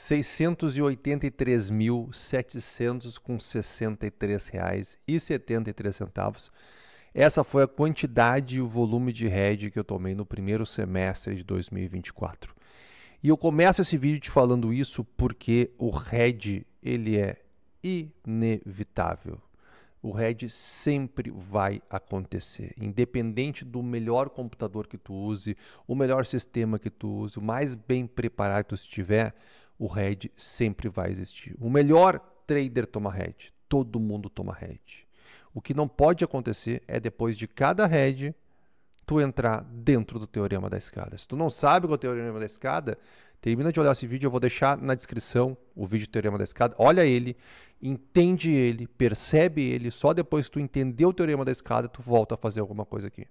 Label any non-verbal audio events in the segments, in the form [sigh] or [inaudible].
683.763 reais e 73 centavos. Essa foi a quantidade e o volume de hedge que eu tomei no primeiro semestre de 2024. E eu começo esse vídeo te falando isso porque o hedge ele é inevitável. O hedge sempre vai acontecer, independente do melhor computador que tu use, o melhor sistema que tu use, o mais bem preparado que tu estiver, o head sempre vai existir. O melhor trader toma head, todo mundo toma head. O que não pode acontecer é depois de cada head tu entrar dentro do teorema da escada. Se tu não sabe qual é o teorema da escada, termina de olhar esse vídeo, eu vou deixar na descrição o vídeo do teorema da escada. Olha ele, entende ele, percebe ele, só depois que tu entender o teorema da escada, tu volta a fazer alguma coisa aqui.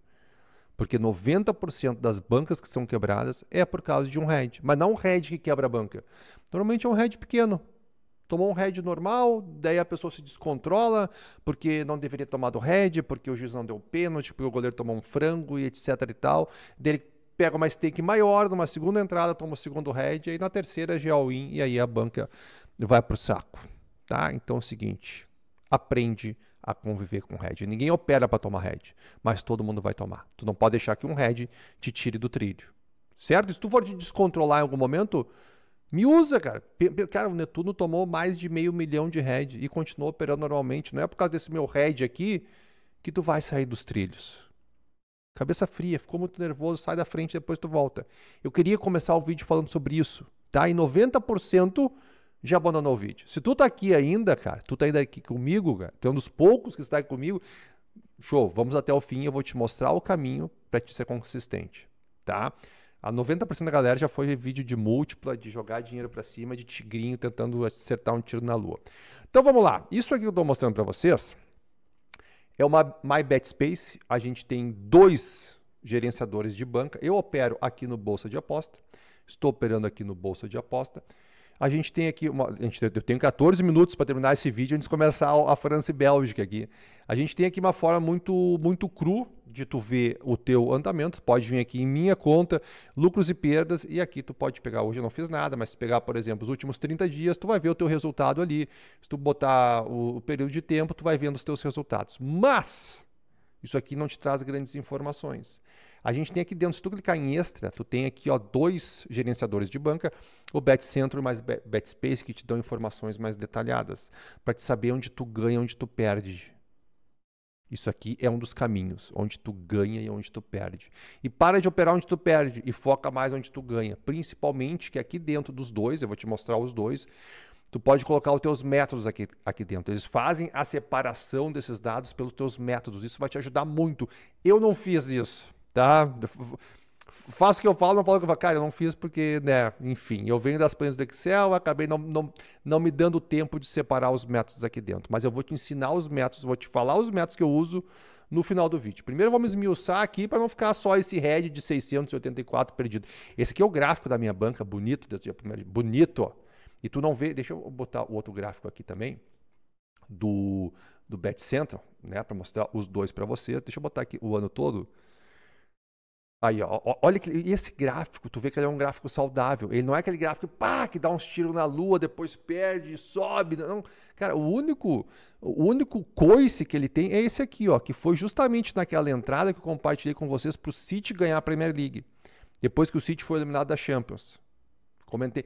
Porque 90% das bancas que são quebradas é por causa de um head. Mas não um head que quebra a banca. Normalmente é um head pequeno. Tomou um head normal, daí a pessoa se descontrola porque não deveria ter tomado head, porque o juiz não deu pênalti, porque o goleiro tomou um frango e etc e tal. Daí pega uma stake maior numa segunda entrada, toma o um segundo head, aí na terceira já é in e aí a banca vai para o saco. Tá? Então é o seguinte, aprende a conviver com red. Ninguém opera para tomar red, mas todo mundo vai tomar. Tu não pode deixar que um red te tire do trilho. Certo? Se tu for te descontrolar em algum momento, me usa, cara. Cara, o Netuno tomou mais de meio milhão de red e continuou operando normalmente. Não é por causa desse meu red aqui que tu vai sair dos trilhos. Cabeça fria, ficou muito nervoso, sai da frente, e depois tu volta. Eu queria começar o vídeo falando sobre isso, tá? E 90% já abandonou o vídeo. Se tu tá aqui ainda, cara, tu tá ainda aqui comigo, cara, tu é um dos poucos que está aqui comigo, show, vamos até o fim, eu vou te mostrar o caminho para te ser consistente, tá? A 90% da galera já foi vídeo de múltipla, de jogar dinheiro para cima, de tigrinho tentando acertar um tiro na lua. Então vamos lá. Isso aqui que eu estou mostrando para vocês é uma My Bet Space. A gente tem dois gerenciadores de banca. Eu opero aqui no Bolsa de Aposta. Estou operando aqui no Bolsa de Aposta. A gente tem aqui, uma, a gente, eu tenho 14 minutos para terminar esse vídeo antes de começar a, a França e Bélgica aqui. A gente tem aqui uma forma muito, muito cru de tu ver o teu andamento. Pode vir aqui em minha conta, lucros e perdas, e aqui tu pode pegar, hoje eu não fiz nada, mas se pegar, por exemplo, os últimos 30 dias, tu vai ver o teu resultado ali. Se tu botar o, o período de tempo, tu vai vendo os teus resultados. Mas isso aqui não te traz grandes informações. A gente tem aqui dentro, se tu clicar em extra, tu tem aqui ó, dois gerenciadores de banca, o Bet Central mais Bet Space, que te dão informações mais detalhadas, para te saber onde tu ganha, onde tu perde. Isso aqui é um dos caminhos, onde tu ganha e onde tu perde. E para de operar onde tu perde e foca mais onde tu ganha. Principalmente que aqui dentro dos dois, eu vou te mostrar os dois, tu pode colocar os teus métodos aqui, aqui dentro. Eles fazem a separação desses dados pelos teus métodos. Isso vai te ajudar muito. Eu não fiz isso tá? Faço o que eu falo, não falo o que eu falo. Cara, eu não fiz porque, né, enfim, eu venho das planilhas do Excel, acabei não, não, não me dando tempo de separar os métodos aqui dentro. Mas eu vou te ensinar os métodos, vou te falar os métodos que eu uso no final do vídeo. Primeiro vamos esmiuçar aqui para não ficar só esse head de 684 perdido. Esse aqui é o gráfico da minha banca, bonito, bonito, ó. E tu não vê, deixa eu botar o outro gráfico aqui também, do, do Bet Central, né, para mostrar os dois para vocês. Deixa eu botar aqui o ano todo. Aí, ó, olha que, esse gráfico, tu vê que ele é um gráfico saudável. Ele não é aquele gráfico pá, que dá uns tiros na lua, depois perde, sobe. Não. Cara, o único, o único coice que ele tem é esse aqui, ó, que foi justamente naquela entrada que eu compartilhei com vocês para o City ganhar a Premier League. Depois que o City foi eliminado da Champions. Comentei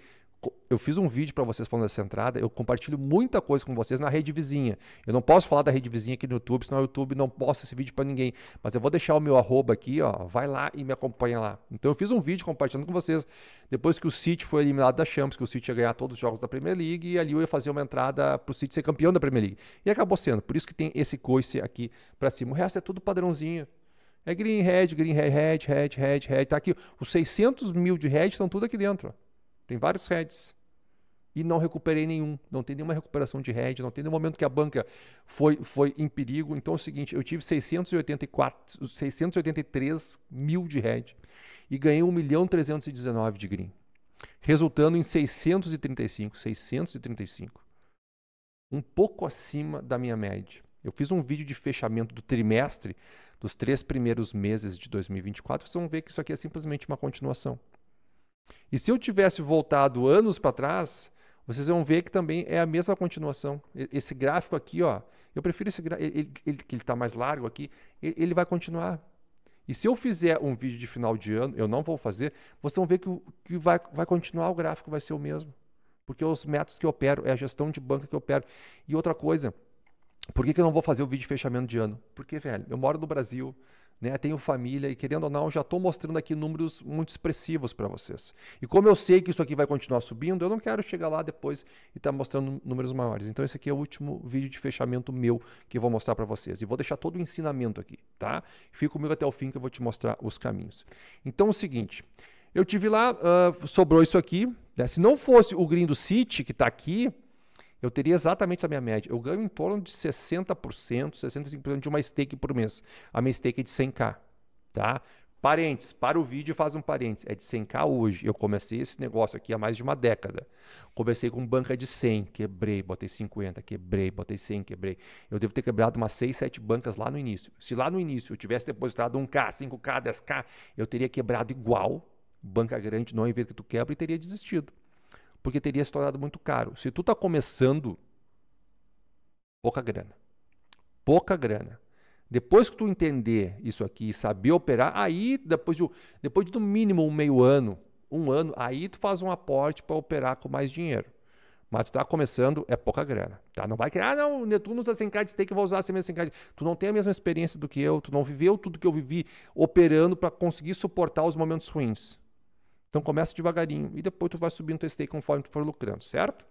eu fiz um vídeo para vocês falando dessa entrada, eu compartilho muita coisa com vocês na rede vizinha. Eu não posso falar da rede vizinha aqui no YouTube, senão o YouTube não posta esse vídeo para ninguém. Mas eu vou deixar o meu arroba aqui, ó, vai lá e me acompanha lá. Então eu fiz um vídeo compartilhando com vocês, depois que o City foi eliminado da Champions, que o City ia ganhar todos os jogos da Premier League, e ali eu ia fazer uma entrada para o City ser campeão da Premier League. E acabou sendo, por isso que tem esse coice aqui para cima. O resto é tudo padrãozinho. É green, red, green, red, red, red, red, red, tá aqui. Os 600 mil de red estão tudo aqui dentro, ó. Tem vários heads. E não recuperei nenhum. Não tem nenhuma recuperação de head, não tem nenhum momento que a banca foi, foi em perigo. Então é o seguinte, eu tive 684, 683 mil de head e ganhei 1 milhão 319 de green. Resultando em 635, 635. Um pouco acima da minha média. Eu fiz um vídeo de fechamento do trimestre, dos três primeiros meses de 2024. Vocês vão ver que isso aqui é simplesmente uma continuação. E se eu tivesse voltado anos para trás, vocês vão ver que também é a mesma continuação. Esse gráfico aqui, ó, eu prefiro esse gráfico, ele, ele, que ele está mais largo aqui, ele, ele, vai continuar. E se eu fizer um vídeo de final de ano, eu não vou fazer, vocês vão ver que, que vai, vai continuar o gráfico, vai ser o mesmo. Porque os métodos que eu opero, é a gestão de banca que eu opero. E outra coisa, por que, que eu não vou fazer o vídeo de fechamento de ano? Porque, velho, eu moro no Brasil, né? Tenho família e querendo ou não, já estou mostrando aqui números muito expressivos para vocês. E como eu sei que isso aqui vai continuar subindo, eu não quero chegar lá depois e estar tá mostrando números maiores. Então esse aqui é o último vídeo de fechamento meu que eu vou mostrar para vocês e vou deixar todo o ensinamento aqui, tá? Fica comigo até o fim que eu vou te mostrar os caminhos. Então é o seguinte, eu tive lá, uh, sobrou isso aqui. Né? Se não fosse o green do City que está aqui, eu teria exatamente a minha média. Eu ganho em torno de 60%, 65% de uma stake por mês. A minha stake é de 100k, tá? Parentes, para o vídeo faz um parênteses, é de 100k hoje. Eu comecei esse negócio aqui há mais de uma década. Comecei com banca de 100, quebrei, botei 50, quebrei, botei 100, quebrei. Eu devo ter quebrado umas 6, 7 bancas lá no início. Se lá no início eu tivesse depositado 1k, 5k, 10k, eu teria quebrado igual, banca grande, não em vez que tu quebra, e teria desistido porque teria se tornado muito caro. Se tu está começando, pouca grana. Pouca grana. Depois que tu entender isso aqui e saber operar, aí depois de, depois de no mínimo um meio ano, um ano, aí tu faz um aporte para operar com mais dinheiro. Mas tu tá começando, é pouca grana, tá? Não vai criar, ah, não, Netuno usa 100k de stake, eu vou usar 100k de... Tu não tem a mesma experiência do que eu, tu não viveu tudo que eu vivi operando para conseguir suportar os momentos ruins. Então começa devagarinho e depois tu vai subindo teu stake conforme tu for lucrando, certo?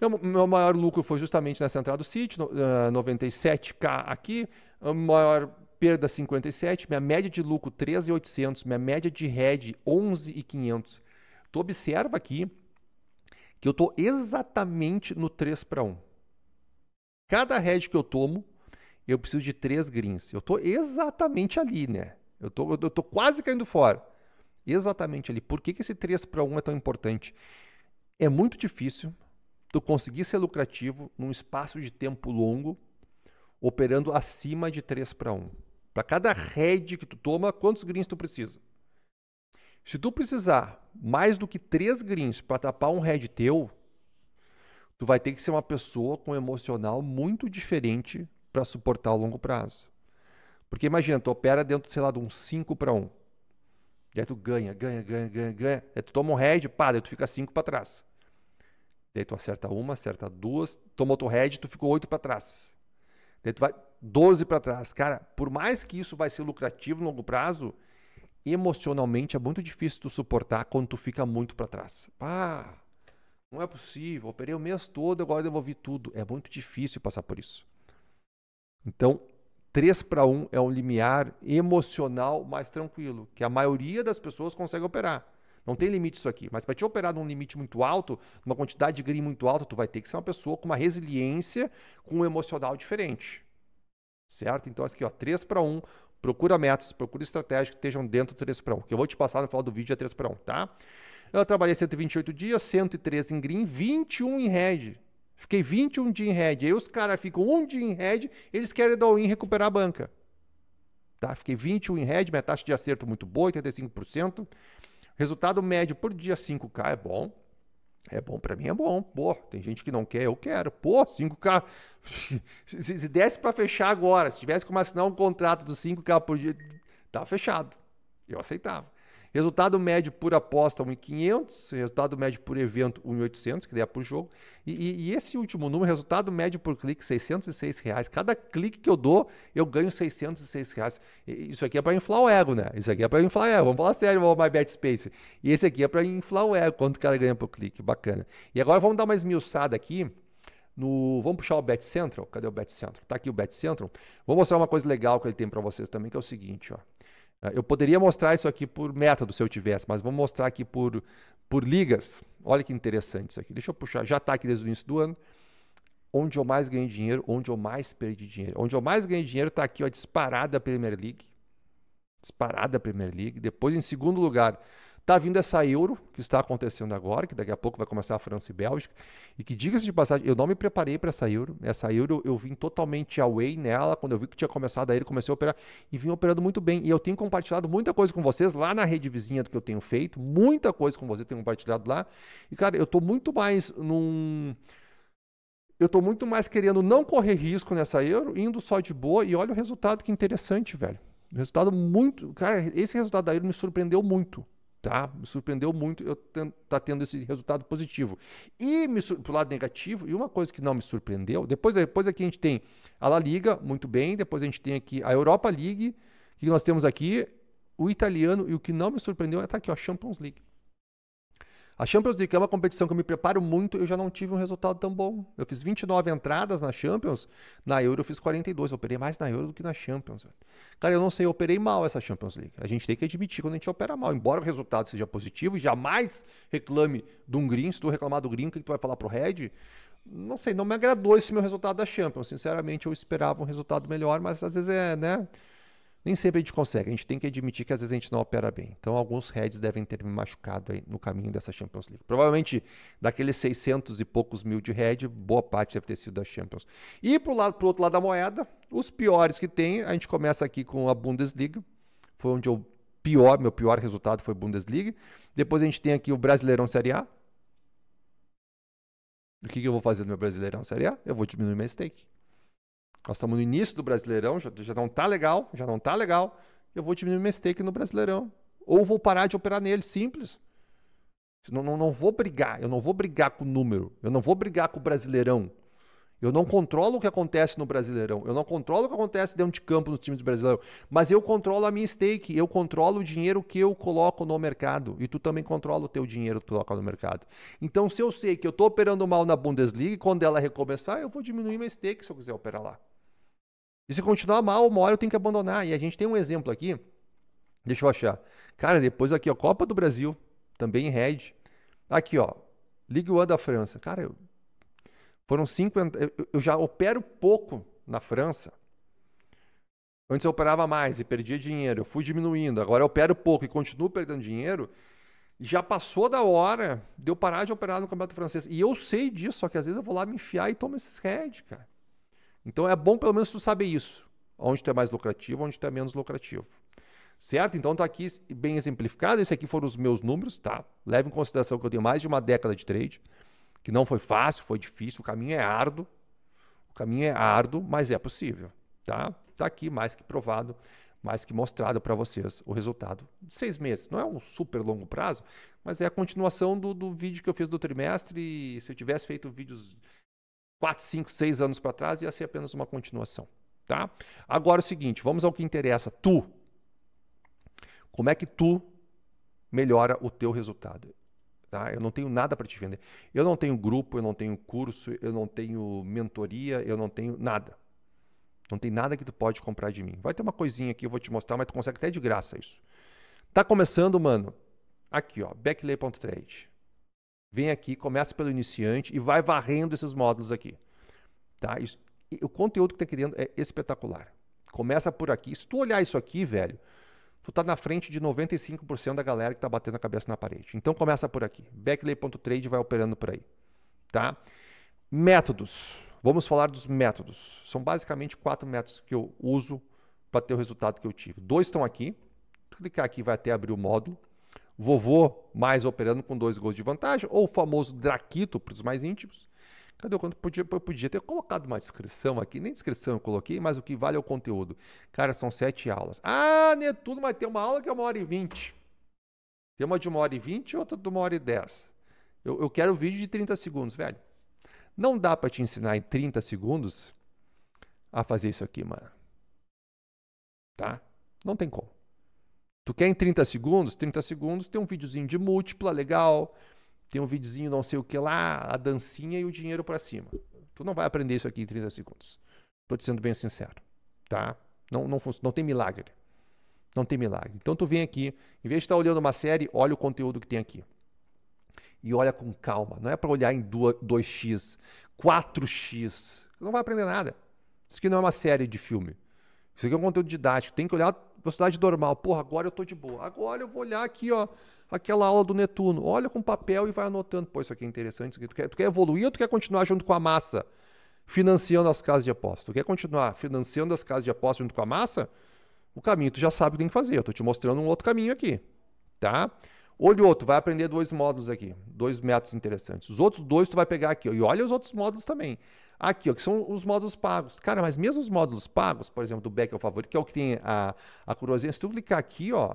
Meu, meu maior lucro foi justamente nessa entrada do City, no, uh, 97k aqui, a maior perda 57, minha média de lucro 13.800, minha média de red 11.500. Tu observa aqui que eu estou exatamente no 3 para 1. Cada red que eu tomo, eu preciso de 3 greens. Eu estou exatamente ali, né? Eu tô, eu tô quase caindo fora exatamente ali. Por que, que esse 3 para 1 é tão importante? É muito difícil tu conseguir ser lucrativo num espaço de tempo longo, operando acima de 3 para 1. Para cada head que tu toma, quantos greens tu precisa? Se tu precisar mais do que 3 greens para tapar um head teu, tu vai ter que ser uma pessoa com um emocional muito diferente para suportar o longo prazo. Porque imagina, tu opera dentro, sei lá, de um 5 para 1. Daí tu ganha, ganha, ganha, ganha, ganha. Daí tu toma um head, pá, daí tu fica cinco para trás. Daí tu acerta uma, acerta duas, toma outro head, tu ficou oito para trás. Daí tu vai 12 para trás. Cara, por mais que isso vai ser lucrativo no longo prazo, emocionalmente é muito difícil tu suportar quando tu fica muito para trás. Pá, não é possível, operei o mês todo, agora devolvi tudo. É muito difícil passar por isso. Então, 3 para 1 é um limiar emocional mais tranquilo, que a maioria das pessoas consegue operar. Não tem limite isso aqui, mas para te operar num limite muito alto, uma quantidade de green muito alta, tu vai ter que ser uma pessoa com uma resiliência, com um emocional diferente. Certo? Então aqui, ó, 3 para 1, procura métodos, procura estratégias que estejam dentro do 3 para 1, que eu vou te passar no final do vídeo é 3 para 1, tá? Eu trabalhei 128 dias, 103 em green, 21 em red. Fiquei 21 dias in red. Aí os caras ficam um dia in red, eles querem dar o in recuperar a banca. Tá? Fiquei 21 in red, minha taxa de acerto muito boa, 85%. Resultado médio por dia 5K é bom. É bom para mim, é bom. Pô, tem gente que não quer, eu quero. Pô, 5K. [laughs] Se, se desse para fechar agora, se tivesse como assinar um contrato dos 5K por dia, tá fechado. Eu aceitava. Resultado médio por aposta 1.500, resultado médio por evento 1.800, que é por jogo. E, e, e, esse último número, resultado médio por clique 606 reais. Cada clique que eu dou, eu ganho 606 reais. Isso aqui é para inflar o ego, né? Isso aqui é para inflar o ego. Vamos falar sério, o My Bet Space. E esse aqui é para inflar o ego, quanto o cara ganha por clique. Bacana. E agora vamos dar uma esmiuçada aqui. No, vamos puxar o Bet Central. Cadê o Bet Central? Tá aqui o Bet Central. Vou mostrar uma coisa legal que ele tem para vocês também, que é o seguinte, ó. Ah, eu poderia mostrar isso aqui por método se eu tivesse, mas vou mostrar aqui por, por ligas. Olha que interessante isso aqui. Deixa eu puxar, já está aqui desde o início do ano. Onde eu mais ganhei dinheiro, onde eu mais perdi dinheiro. Onde eu mais ganhei dinheiro está aqui, ó, disparada a Premier League. Disparada a Premier League. Depois, em segundo lugar, Está vindo essa euro que está acontecendo agora, que daqui a pouco vai começar a França e Bélgica. E que, diga-se de passagem, eu não me preparei para essa euro. Essa euro eu vim totalmente away nela. Quando eu vi que tinha começado a euro, comecei a operar e vim operando muito bem. E eu tenho compartilhado muita coisa com vocês lá na rede vizinha do que eu tenho feito. Muita coisa com vocês tenho compartilhado lá. E, cara, eu estou muito mais num eu estou muito mais querendo não correr risco nessa euro, indo só de boa, e olha o resultado que interessante, velho. Resultado muito. Cara, esse resultado da euro me surpreendeu muito tá? Me surpreendeu muito eu estar tá tendo esse resultado positivo. E me pro lado negativo, e uma coisa que não me surpreendeu, depois depois aqui a gente tem a La Liga, muito bem, depois a gente tem aqui a Europa League, que nós temos aqui o italiano e o que não me surpreendeu é tá aqui, ó, Champions League. A Champions League é uma competição que eu me preparo muito, eu já não tive um resultado tão bom. Eu fiz 29 entradas na Champions, na Euro eu fiz 42. Eu operei mais na Euro do que na Champions. Cara, eu não sei, eu operei mal essa Champions League. A gente tem que admitir quando a gente opera mal. Embora o resultado seja positivo, jamais reclame de um green. Se tu reclamar do green, o que tu vai falar pro Red? Não sei, não me agradou esse meu resultado da Champions. Sinceramente, eu esperava um resultado melhor, mas às vezes é, né? Nem sempre a gente consegue, a gente tem que admitir que às vezes a gente não opera bem. Então, alguns heads devem ter me machucado no caminho dessa Champions League. Provavelmente, daqueles 600 e poucos mil de head, boa parte deve ter sido da Champions. E para o outro lado da moeda, os piores que tem, a gente começa aqui com a Bundesliga, foi onde eu pior, meu pior resultado foi Bundesliga. Depois a gente tem aqui o Brasileirão Série A. O que, que eu vou fazer no meu Brasileirão Série A? Eu vou diminuir meu stake. Nós estamos no início do Brasileirão, já, já não está legal, já não está legal. Eu vou diminuir meu stake no Brasileirão. Ou vou parar de operar nele, simples. Não, não, não vou brigar, eu não vou brigar com o número, eu não vou brigar com o Brasileirão. Eu não controlo o que acontece no Brasileirão. Eu não controlo o que acontece dentro de campo nos times do Brasileirão. Mas eu controlo a minha stake. Eu controlo o dinheiro que eu coloco no mercado. E tu também controla o teu dinheiro que tu coloca no mercado. Então, se eu sei que eu estou operando mal na Bundesliga, e quando ela recomeçar, eu vou diminuir minha stake se eu quiser operar lá. E se continuar mal, uma hora eu tenho que abandonar. E a gente tem um exemplo aqui. Deixa eu achar. Cara, depois aqui, ó, Copa do Brasil, também em Red. Aqui, ó, Ligue 1 da França. Cara, eu... foram cinco. Eu, já opero pouco na França. Antes eu operava mais e perdia dinheiro. Eu fui diminuindo. Agora eu opero pouco e continuo perdendo dinheiro. Já passou da hora de eu parar de operar no campeonato francês. E eu sei disso, só que às vezes eu vou lá me enfiar e tomo esses head, cara. Então é bom pelo menos tu saber isso, onde tu é mais lucrativo, onde tu é menos lucrativo. Certo? Então tá aqui bem exemplificado, esse aqui foram os meus números, tá? Leve em consideração que eu tenho mais de uma década de trade, que não foi fácil, foi difícil, o caminho é árduo. O caminho é árduo, mas é possível, tá? Tá aqui mais que provado, mais que mostrado para vocês o resultado. Seis meses, não é um super longo prazo, mas é a continuação do, do vídeo que eu fiz do trimestre. Se eu tivesse feito vídeos 4, 5, 6 anos para trás, ia ser apenas uma continuação. Tá? Agora é o seguinte, vamos ao que interessa. Tu, como é que tu melhora o teu resultado? Tá? Eu não tenho nada para te vender. Eu não tenho grupo, eu não tenho curso, eu não tenho mentoria, eu não tenho nada. Não tem nada que tu pode comprar de mim. Vai ter uma coisinha aqui, eu vou te mostrar, mas tu consegue até de graça isso. Tá começando, mano? Aqui, ó, backlay.trade. Vem aqui, começa pelo iniciante e vai varrendo esses módulos aqui. Tá? Isso, o conteúdo que está aqui dentro é espetacular. Começa por aqui. Se tu olhar isso aqui, velho, tu tá na frente de 95% da galera que tá batendo a cabeça na parede. Então começa por aqui. Backlay.trade vai operando por aí, tá? Métodos. Vamos falar dos métodos. São basicamente quatro métodos que eu uso para ter o resultado que eu tive. Dois estão aqui. clicar aqui vai até abrir o módulo. Vovô mais operando com dois gols de vantagem, ou o famoso Draquito para os mais íntimos. Cadê o quanto? Podia, eu podia ter colocado uma descrição aqui, nem descrição eu coloquei, mas o que vale é o conteúdo. Cara, são sete aulas. Ah, Netuno, é mas tem uma aula que é uma hora e vinte. Tem uma de uma hora e vinte e outra de uma hora e dez. Eu, eu quero vídeo de 30 segundos, velho. Não dá para te ensinar em 30 segundos a fazer isso aqui, mano. Tá? Não tem como. Tu quer em 30 segundos? 30 segundos tem um videozinho de múltipla, legal. Tem um videozinho não sei o que lá, a dancinha e o dinheiro para cima. Tu não vai aprender isso aqui em 30 segundos. Tô te sendo bem sincero, tá? Não, não, não tem milagre. Não tem milagre. Então tu vem aqui, em vez de estar tá olhando uma série, olha o conteúdo que tem aqui. E olha com calma. Não é para olhar em 2x, 4x. Não vai aprender nada. Isso aqui não é uma série de filme. Isso aqui é um conteúdo didático. Tem que olhar velocidade normal. Porra, agora eu tô de boa. Agora eu vou olhar aqui, ó, aquela aula do Netuno. Olha com papel e vai anotando. Pô, isso aqui é interessante. Aqui. Tu, quer, tu quer evoluir ou tu quer continuar junto com a massa, financiando as casas de aposta? Tu quer continuar financiando as casas de aposta junto com a massa? O caminho tu já sabe o que tem que fazer. Eu tô te mostrando um outro caminho aqui, tá? Olhou, tu vai aprender dois módulos aqui, dois métodos interessantes. Os outros dois tu vai pegar aqui, ó, e olha os outros módulos também. Aqui, ó, que são os módulos pagos. Cara, mas mesmo os módulos pagos, por exemplo, do Back é o favorito, que é o que tem a, a curiosidade, se tu clicar aqui, ó,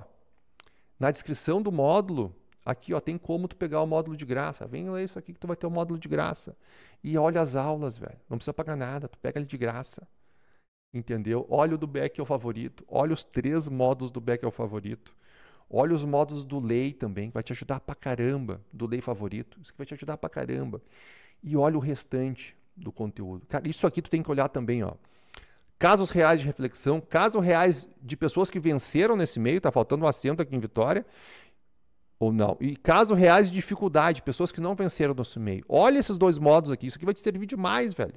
na descrição do módulo, aqui ó, tem como tu pegar o módulo de graça. Vem ler isso aqui que tu vai ter o módulo de graça. E olha as aulas, velho. Não precisa pagar nada, tu pega ele de graça. Entendeu? Olha o do Beck é o favorito. Olha os três módulos do Beck é o favorito. Olha os módulos do Lei também, que vai te ajudar pra caramba. Do Lei favorito. Isso que vai te ajudar pra caramba. E olha o restante do conteúdo. Cara, isso aqui tu tem que olhar também, ó. Casos reais de reflexão, casos reais de pessoas que venceram nesse meio, tá faltando um assento aqui em Vitória, ou não. E casos reais de dificuldade, pessoas que não venceram nesse meio. Olha esses dois modos aqui, isso aqui vai te servir demais, velho.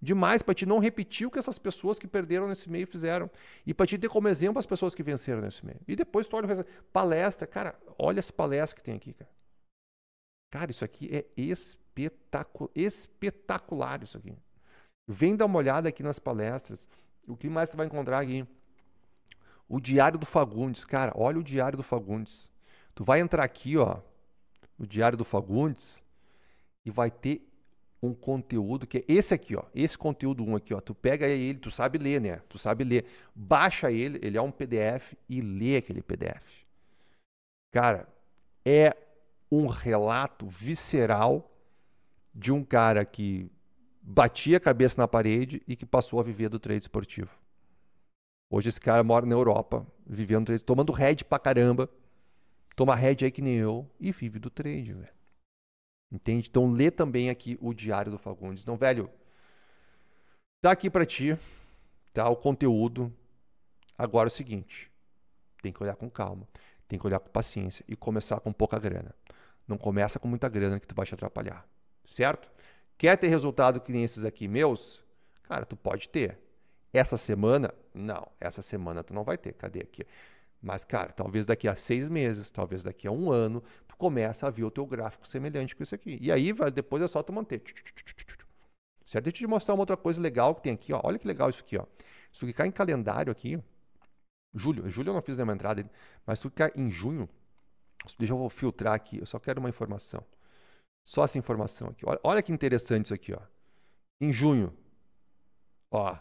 Demais para te não repetir o que essas pessoas que perderam nesse meio fizeram. E para te ter como exemplo as pessoas que venceram nesse meio. E depois tu olha o palestra, cara, olha essa palestra que tem aqui, cara. Cara, isso aqui é espetacu espetacular, isso aqui. Vem dar uma olhada aqui nas palestras. O que mais você vai encontrar aqui? O Diário do Fagundes. Cara, olha o Diário do Fagundes. Tu vai entrar aqui, ó, no Diário do Fagundes e vai ter um conteúdo que é esse aqui, ó. Esse conteúdo 1 aqui, ó. Tu pega ele, tu sabe ler, né? Tu sabe ler. Baixa ele, ele é um PDF e lê aquele PDF. Cara, é um relato visceral de um cara que batia a cabeça na parede e que passou a viver do trade esportivo. Hoje esse cara mora na Europa, vivendo trade, tomando head pra caramba, toma head aí que nem eu e vive do trade, velho. Entende? Então lê também aqui o Diário do Fagundes. Não, velho, tá aqui para ti, tá o conteúdo. Agora é o seguinte, tem que olhar com calma, tem que olhar com paciência e começar com pouca grana. Não começa com muita grana que tu vai te atrapalhar, certo? Quer ter resultado que nem esses aqui meus? Cara, tu pode ter. Essa semana, não. Essa semana tu não vai ter. Cadê aqui? Mas, cara, talvez daqui a seis meses, talvez daqui a um ano, tu começa a ver o teu gráfico semelhante com esse aqui. E aí, vai, depois é só tu manter. Certo? Deixa eu te mostrar uma outra coisa legal que tem aqui. Ó. Olha que legal isso aqui. Ó. Se tu clicar em calendário aqui, julho, julho eu não fiz nenhuma entrada, mas se tu clicar em junho, Deixa eu filtrar aqui, eu só quero uma informação. Só essa informação aqui. Olha, olha que interessante isso aqui, ó. Em junho, ó,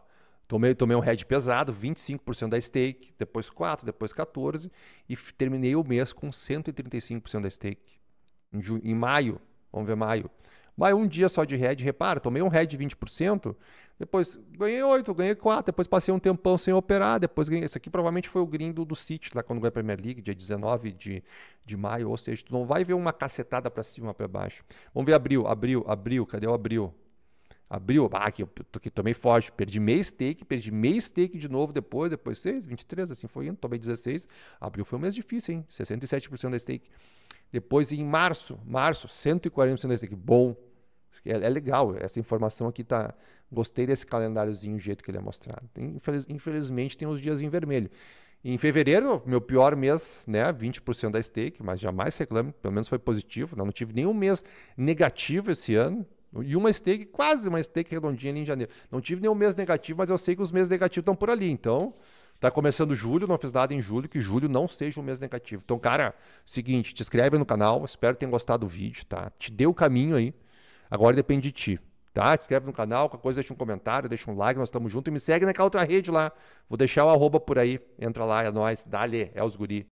tomei, tomei um head pesado, 25% da stake, depois 4, depois 14 e terminei o mês com 135% da stake. Em, junho, em maio, vamos ver maio, mas um dia só de head, repara, tomei um head de 20%, depois ganhei 8, ganhei 4, depois passei um tempão sem operar, depois ganhei. Isso aqui provavelmente foi o green do, do City, lá quando ganhou a Premier League, dia 19 de, de maio, ou seja, tu não vai ver uma cacetada para cima, para baixo. Vamos ver abril, abril, abril, cadê o abril? Abril, ah, que, que tomei forte, perdi meio stake, perdi meio stake de novo depois, depois 6, 23, assim foi indo, tomei 16. Abril foi um mês difícil, hein? 67% da stake. Depois em março, março, 140% da stake. Bom, é, é legal, essa informação aqui tá. Gostei desse calendáriozinho, o jeito que ele é mostrado. Infeliz, infelizmente tem os dias em vermelho. Em fevereiro, meu pior mês, né? 20% da stake, mas jamais reclame, pelo menos foi positivo. Não, não tive nenhum mês negativo esse ano. E uma stake, quase uma stake redondinha ali em janeiro. Não tive nenhum mês negativo, mas eu sei que os meses negativos estão por ali. Então, tá começando julho, não fiz nada em julho, que julho não seja um mês negativo. Então, cara, seguinte, te inscreve no canal, espero que tenha gostado do vídeo, tá? Te dê o caminho aí. Agora depende de ti. Tá? inscreve no canal, qualquer coisa, deixa um comentário, deixa um like, nós estamos juntos. E me segue naquela outra rede lá. Vou deixar o arroba por aí. Entra lá, é nóis. Dale, é os guri.